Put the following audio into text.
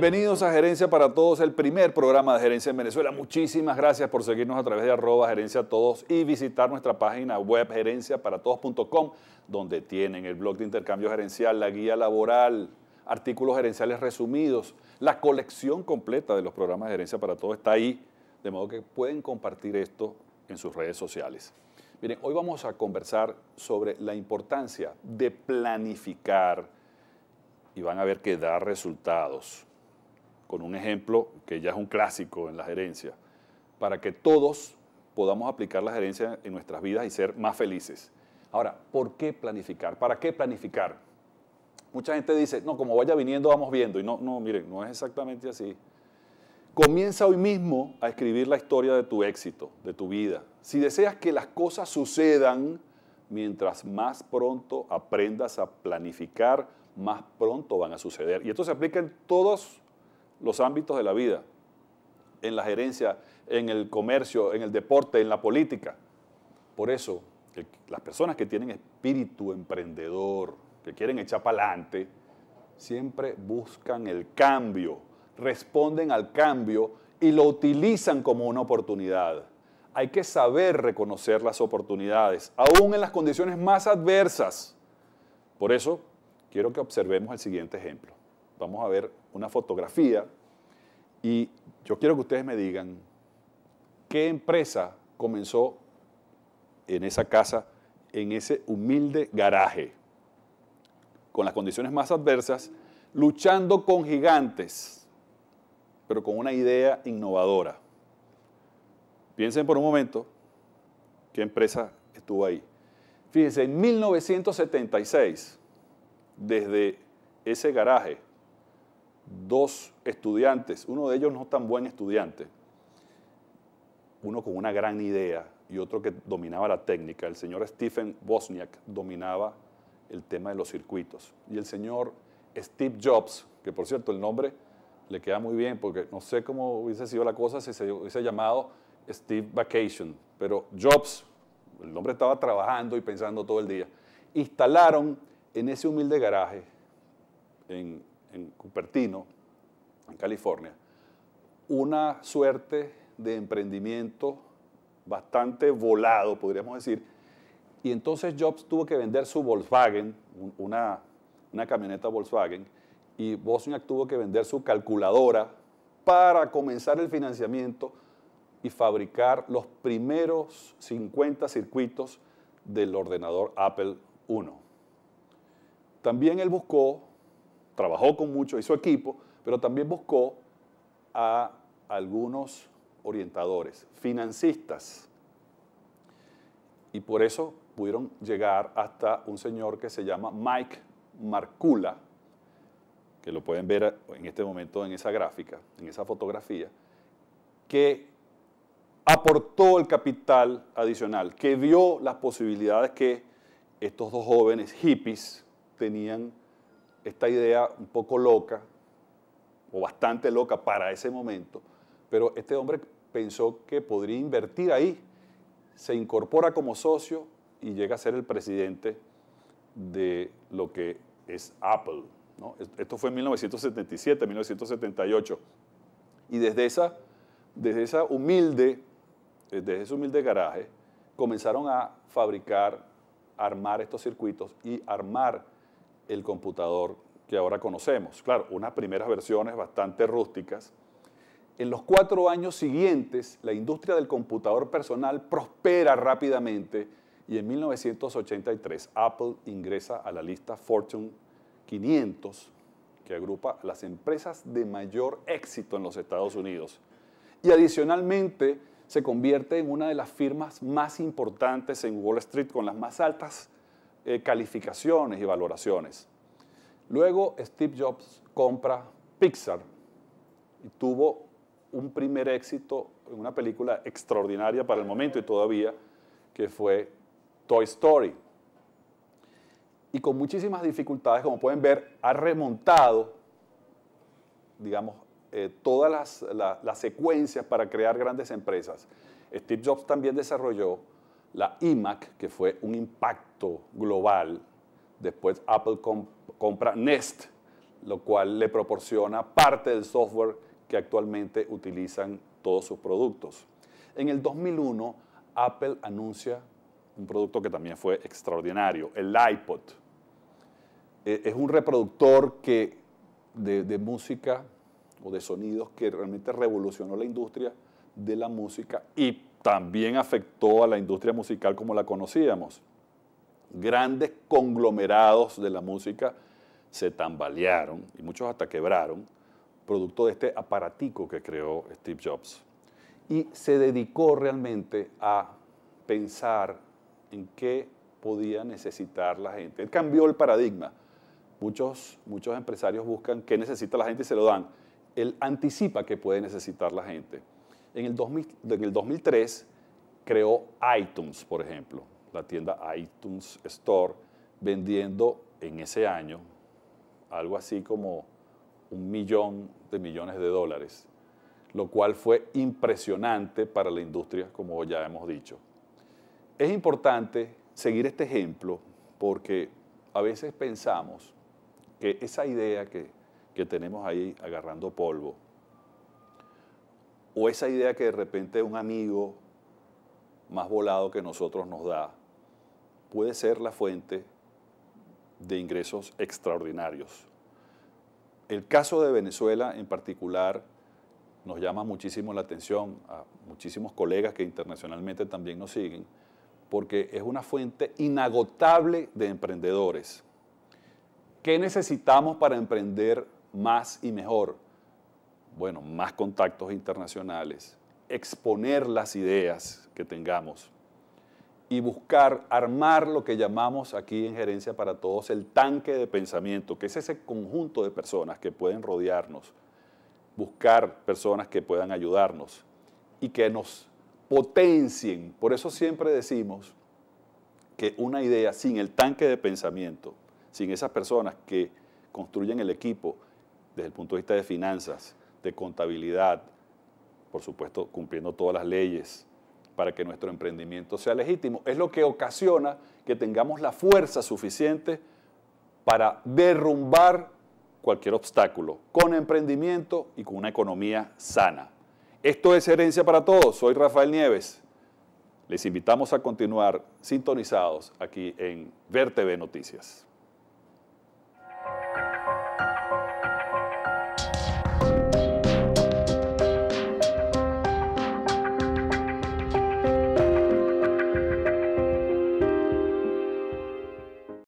Bienvenidos a Gerencia para Todos, el primer programa de Gerencia en Venezuela. Muchísimas gracias por seguirnos a través de arroba gerencia todos y visitar nuestra página web gerenciaparatodos.com, donde tienen el blog de intercambio gerencial, la guía laboral, artículos gerenciales resumidos, la colección completa de los programas de Gerencia para Todos está ahí, de modo que pueden compartir esto en sus redes sociales. Miren, hoy vamos a conversar sobre la importancia de planificar y van a ver que da resultados con un ejemplo que ya es un clásico en la gerencia, para que todos podamos aplicar la gerencia en nuestras vidas y ser más felices. Ahora, ¿por qué planificar? ¿Para qué planificar? Mucha gente dice, no, como vaya viniendo vamos viendo. Y no, no, miren, no es exactamente así. Comienza hoy mismo a escribir la historia de tu éxito, de tu vida. Si deseas que las cosas sucedan, mientras más pronto aprendas a planificar, más pronto van a suceder. Y esto se aplica en todos los ámbitos de la vida, en la gerencia, en el comercio, en el deporte, en la política. Por eso, las personas que tienen espíritu emprendedor, que quieren echar para adelante, siempre buscan el cambio, responden al cambio y lo utilizan como una oportunidad. Hay que saber reconocer las oportunidades, aún en las condiciones más adversas. Por eso, quiero que observemos el siguiente ejemplo vamos a ver una fotografía y yo quiero que ustedes me digan qué empresa comenzó en esa casa, en ese humilde garaje, con las condiciones más adversas, luchando con gigantes, pero con una idea innovadora. Piensen por un momento qué empresa estuvo ahí. Fíjense, en 1976, desde ese garaje, dos estudiantes, uno de ellos no tan buen estudiante, uno con una gran idea y otro que dominaba la técnica. El señor Stephen Bosniak dominaba el tema de los circuitos. Y el señor Steve Jobs, que por cierto el nombre le queda muy bien, porque no sé cómo hubiese sido la cosa si se hubiese llamado Steve Vacation, pero Jobs, el nombre estaba trabajando y pensando todo el día, instalaron en ese humilde garaje, en en Cupertino, en California, una suerte de emprendimiento bastante volado, podríamos decir, y entonces Jobs tuvo que vender su Volkswagen, una, una camioneta Volkswagen, y Bosniak tuvo que vender su calculadora para comenzar el financiamiento y fabricar los primeros 50 circuitos del ordenador Apple I. También él buscó trabajó con mucho, y su equipo, pero también buscó a algunos orientadores, financistas. Y por eso pudieron llegar hasta un señor que se llama Mike Marcula, que lo pueden ver en este momento en esa gráfica, en esa fotografía, que aportó el capital adicional, que vio las posibilidades que estos dos jóvenes hippies tenían esta idea un poco loca, o bastante loca para ese momento, pero este hombre pensó que podría invertir ahí, se incorpora como socio y llega a ser el presidente de lo que es Apple. Esto fue en 1977, 1978. Y desde esa, desde esa humilde, desde ese humilde garaje, comenzaron a fabricar, armar estos circuitos y armar el computador que ahora conocemos. Claro, unas primeras versiones bastante rústicas. En los cuatro años siguientes, la industria del computador personal prospera rápidamente y en 1983 Apple ingresa a la lista Fortune 500, que agrupa las empresas de mayor éxito en los Estados Unidos. Y adicionalmente se convierte en una de las firmas más importantes en Wall Street con las más altas eh, calificaciones y valoraciones. Luego Steve Jobs compra Pixar y tuvo un primer éxito en una película extraordinaria para el momento y todavía, que fue Toy Story. Y con muchísimas dificultades, como pueden ver, ha remontado, digamos, eh, todas las, las secuencias para crear grandes empresas. Steve Jobs también desarrolló la iMac, que fue un impacto global Después Apple compra Nest, lo cual le proporciona parte del software que actualmente utilizan todos sus productos. En el 2001, Apple anuncia un producto que también fue extraordinario, el iPod. E-, es un reproductor de música o de sonidos que realmente revolucionó la industria de la música y también afectó a la industria musical como la conocíamos grandes conglomerados de la música se tambalearon y muchos hasta quebraron, producto de este aparatico que creó Steve Jobs. Y se dedicó realmente a pensar en qué podía necesitar la gente. Él cambió el paradigma. Muchos, muchos empresarios buscan qué necesita la gente y se lo dan. Él anticipa qué puede necesitar la gente. En el, en el 2003 creó iTunes, por ejemplo la tienda iTunes Store, vendiendo en ese año algo así como un millón de millones de dólares, lo cual fue impresionante para la industria, como ya hemos dicho. Es importante seguir este ejemplo porque a veces pensamos que esa idea que, que tenemos ahí agarrando polvo, o esa idea que de repente un amigo más volado que nosotros nos da, puede ser la fuente de ingresos extraordinarios. El caso de Venezuela en particular nos llama muchísimo la atención a muchísimos colegas que internacionalmente también nos siguen, porque es una fuente inagotable de emprendedores. ¿Qué necesitamos para emprender más y mejor? Bueno, más contactos internacionales, exponer las ideas que tengamos, y buscar armar lo que llamamos aquí en Gerencia para Todos el tanque de pensamiento, que es ese conjunto de personas que pueden rodearnos, buscar personas que puedan ayudarnos y que nos potencien. Por eso siempre decimos que una idea sin el tanque de pensamiento, sin esas personas que construyen el equipo desde el punto de vista de finanzas, de contabilidad, por supuesto cumpliendo todas las leyes, para que nuestro emprendimiento sea legítimo. Es lo que ocasiona que tengamos la fuerza suficiente para derrumbar cualquier obstáculo, con emprendimiento y con una economía sana. Esto es Herencia para Todos. Soy Rafael Nieves. Les invitamos a continuar sintonizados aquí en TV Noticias.